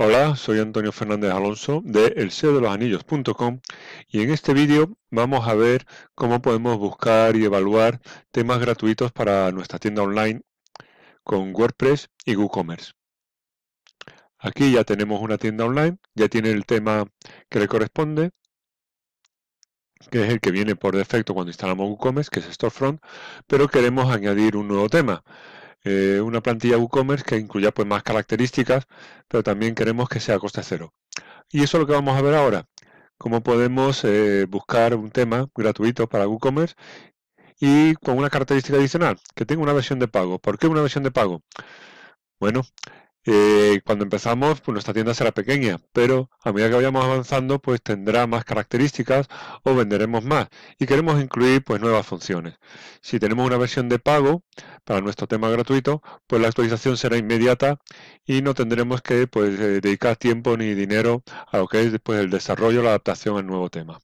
Hola, soy Antonio Fernández Alonso de elseodelosanillos.com y en este vídeo vamos a ver cómo podemos buscar y evaluar temas gratuitos para nuestra tienda online con WordPress y WooCommerce. Aquí ya tenemos una tienda online, ya tiene el tema que le corresponde, que es el que viene por defecto cuando instalamos WooCommerce, que es Storefront, pero queremos añadir un nuevo tema una plantilla WooCommerce que incluya pues más características, pero también queremos que sea a coste cero. Y eso es lo que vamos a ver ahora, cómo podemos eh, buscar un tema gratuito para WooCommerce y con una característica adicional, que tenga una versión de pago. ¿Por qué una versión de pago? Bueno, eh, cuando empezamos, pues nuestra tienda será pequeña, pero a medida que vayamos avanzando, pues tendrá más características o venderemos más. Y queremos incluir pues nuevas funciones. Si tenemos una versión de pago para nuestro tema gratuito, pues la actualización será inmediata y no tendremos que pues, eh, dedicar tiempo ni dinero a lo que es después pues, el desarrollo, la adaptación al nuevo tema.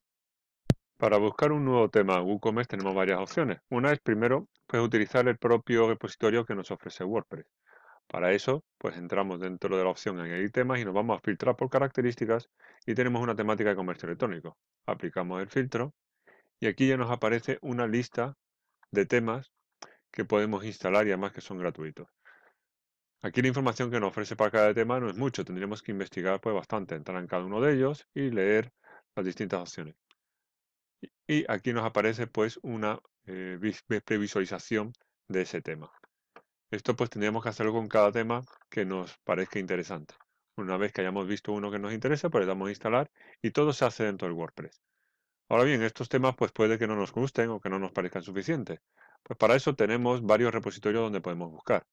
Para buscar un nuevo tema WooCommerce tenemos varias opciones. Una es primero pues, utilizar el propio repositorio que nos ofrece WordPress. Para eso, pues entramos dentro de la opción Añadir temas y nos vamos a filtrar por características y tenemos una temática de comercio electrónico. Aplicamos el filtro y aquí ya nos aparece una lista de temas que podemos instalar y además que son gratuitos. Aquí la información que nos ofrece para cada tema no es mucho, tendríamos que investigar pues, bastante, entrar en cada uno de ellos y leer las distintas opciones. Y aquí nos aparece pues una eh, previsualización de ese tema. Esto pues tendríamos que hacerlo con cada tema que nos parezca interesante. Una vez que hayamos visto uno que nos interesa, pues le damos a instalar y todo se hace dentro del WordPress. Ahora bien, estos temas pues puede que no nos gusten o que no nos parezcan suficientes. Pues para eso tenemos varios repositorios donde podemos buscar.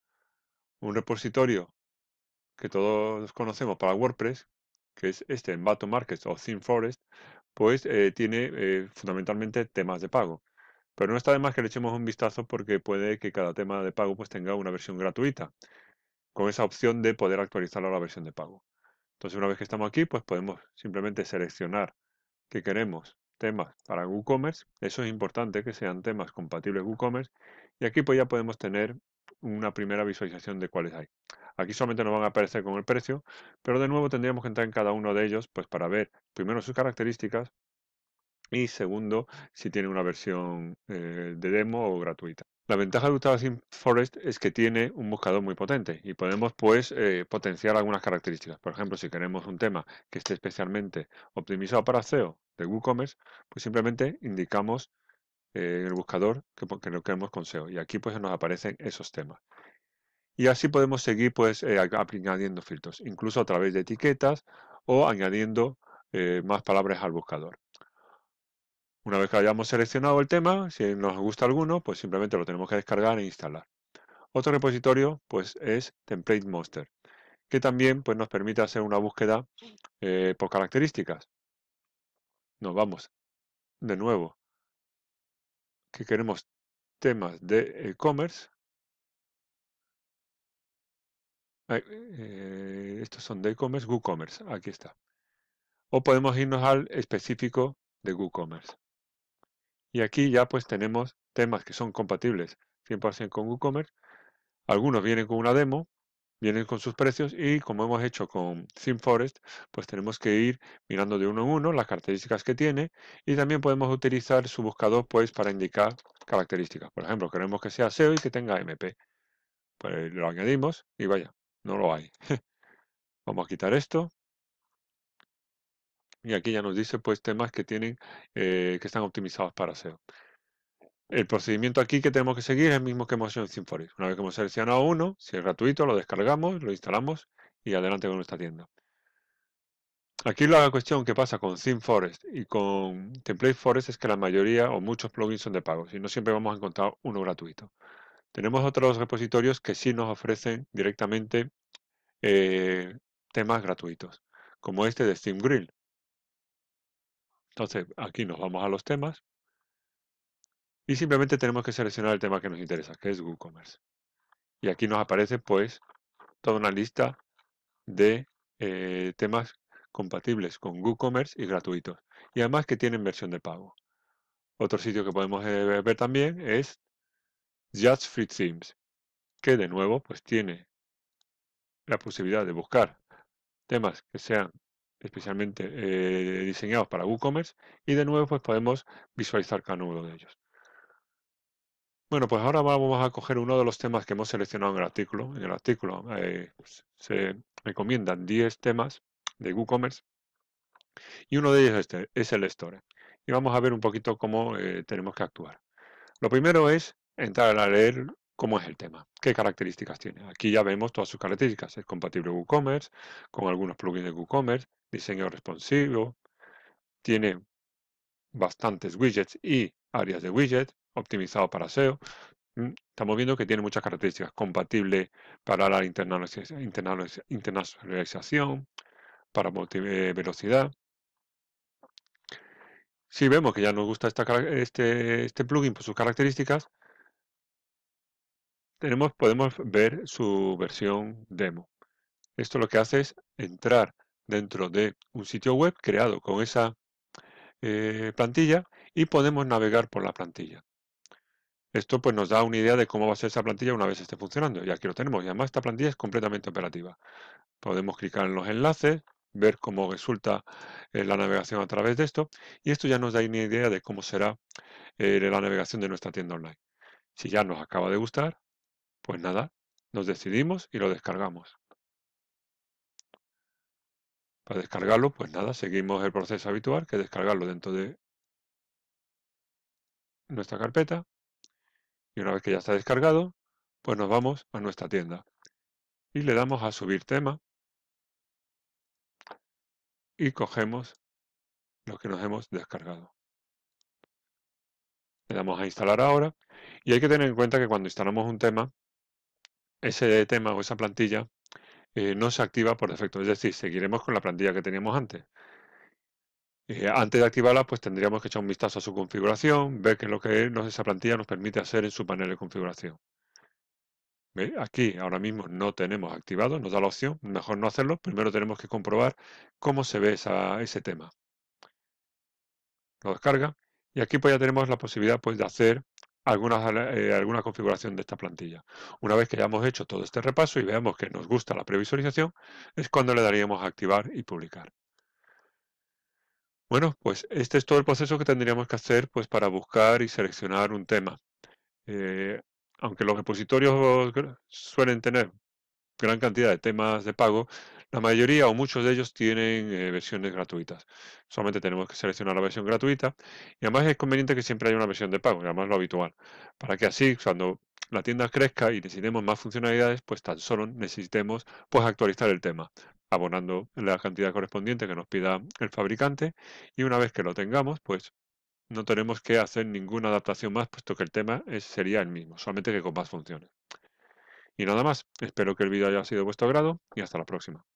Un repositorio que todos conocemos para WordPress, que es este en Battle Markets o ThemeForest pues eh, tiene eh, fundamentalmente temas de pago. Pero no está de más que le echemos un vistazo porque puede que cada tema de pago pues tenga una versión gratuita, con esa opción de poder actualizarlo a la versión de pago. Entonces una vez que estamos aquí, pues podemos simplemente seleccionar que queremos temas para WooCommerce. Eso es importante, que sean temas compatibles WooCommerce. Y aquí pues ya podemos tener una primera visualización de cuáles hay. Aquí solamente nos van a aparecer con el precio, pero de nuevo tendríamos que entrar en cada uno de ellos pues para ver primero sus características, y segundo, si tiene una versión eh, de demo o gratuita. La ventaja de Utah Sim Forest es que tiene un buscador muy potente y podemos pues eh, potenciar algunas características. Por ejemplo, si queremos un tema que esté especialmente optimizado para SEO de WooCommerce, pues simplemente indicamos eh, en el buscador que, lo queremos con SEO y aquí pues nos aparecen esos temas. Y así podemos seguir pues añadiendo filtros, incluso a través de etiquetas o añadiendo más palabras al buscador. Una vez que hayamos seleccionado el tema, si nos gusta alguno, pues simplemente lo tenemos que descargar e instalar. Otro repositorio pues es Template Monster, que también pues, nos permite hacer una búsqueda eh, por características. Nos vamos de nuevo, que queremos temas de e-commerce. Eh, estos son de e-commerce, WooCommerce, aquí está. O podemos irnos al específico de WooCommerce. Y aquí ya pues tenemos temas que son compatibles 100% con WooCommerce. Algunos vienen con una demo, vienen con sus precios y como hemos hecho con ThemeForest, pues tenemos que ir mirando de uno en uno las características que tiene y también podemos utilizar su buscador pues para indicar características. Por ejemplo, queremos que sea SEO y que tenga MP. Pues, lo añadimos y vaya, no lo hay. Vamos a quitar esto y aquí ya nos dice pues temas que tienen, eh, que están optimizados para SEO. El procedimiento aquí que tenemos que seguir es el mismo que hemos hecho en ThemeForest. Una vez que hemos seleccionado uno, si es gratuito, lo descargamos, lo instalamos y adelante con nuestra tienda. Aquí la cuestión que pasa con ThemeForest y con TemplateForest es que la mayoría o muchos plugins son de pago y no siempre vamos a encontrar uno gratuito. Tenemos otros repositorios que sí nos ofrecen directamente eh, temas gratuitos, como este de ThemeGrill. Entonces, aquí nos vamos a los temas y simplemente tenemos que seleccionar el tema que nos interesa, que es WooCommerce. Y aquí nos aparece pues toda una lista de eh, temas compatibles con WooCommerce y gratuitos. Y además que tienen versión de pago. Otro sitio que podemos eh, ver también es Just Free Themes, que de nuevo pues tiene la posibilidad de buscar temas que sean especialmente eh, diseñados para WooCommerce y de nuevo pues podemos visualizar cada uno de ellos. Bueno, pues ahora vamos a coger uno de los temas que hemos seleccionado en el artículo. En el artículo eh, pues, se recomiendan 10 temas de WooCommerce y uno de ellos este, es el Store. Y vamos a ver un poquito cómo eh, tenemos que actuar. Lo primero es entrar a leer cómo es el tema, qué características tiene. Aquí ya vemos todas sus características. Es compatible WooCommerce, con algunos plugins de WooCommerce, diseño responsivo, tiene bastantes widgets y áreas de widget, optimizado para SEO. Mm, estamos viendo que tiene muchas características, compatible para la internacionalización, para eh, velocidad. Si vemos que ya nos gusta este, este, plugin por sus características, tenemos, podemos ver su versión demo. Esto lo que hace es entrar dentro de un sitio web creado con esa eh, plantilla y podemos navegar por la plantilla. Esto pues nos da una idea de cómo va a ser esa plantilla una vez esté funcionando. Y aquí lo tenemos. Y además esta plantilla es completamente operativa. Podemos clicar en los enlaces, ver cómo resulta eh, la navegación a través de esto. Y esto ya nos da una idea de cómo será eh, la navegación de nuestra tienda online. Si ya nos acaba de gustar, pues nada, nos decidimos y lo descargamos. Para descargarlo, pues nada, seguimos el proceso habitual, que descargarlo dentro de nuestra carpeta. Y una vez que ya está descargado, pues nos vamos a nuestra tienda. Y le damos a subir tema. Y cogemos lo que nos hemos descargado. Le damos a instalar ahora. Y hay que tener en cuenta que cuando instalamos un tema, ese tema o esa plantilla eh, no se activa por defecto. Es decir, seguiremos con la plantilla que teníamos antes. Eh, antes de activarla, pues tendríamos que echar un vistazo a su configuración, ver qué es lo que esa plantilla nos permite hacer en su panel de configuración. Aquí ahora mismo no tenemos activado, nos da la opción, mejor no hacerlo. Primero tenemos que comprobar cómo se ve ese tema. Lo descarga y aquí pues ya tenemos la posibilidad pues, de hacer algunas, eh, alguna configuración de esta plantilla. Una vez que hayamos hecho todo este repaso y veamos que nos gusta la previsualización, es cuando le daríamos a activar y publicar. Bueno, pues este es todo el proceso que tendríamos que hacer pues, para buscar y seleccionar un tema. Eh, aunque los repositorios suelen tener gran cantidad de temas de pago, la mayoría o muchos de ellos tienen eh, versiones gratuitas. Solamente tenemos que seleccionar la versión gratuita y además es conveniente que siempre haya una versión de pago, que además lo habitual, para que así cuando la tienda crezca y necesitemos más funcionalidades, pues tan solo necesitemos pues actualizar el tema, abonando la cantidad correspondiente que nos pida el fabricante y una vez que lo tengamos, pues no tenemos que hacer ninguna adaptación más, puesto que el tema sería el mismo, solamente que con más funciones. Y nada más, espero que el vídeo haya sido de vuestro agrado y hasta la próxima.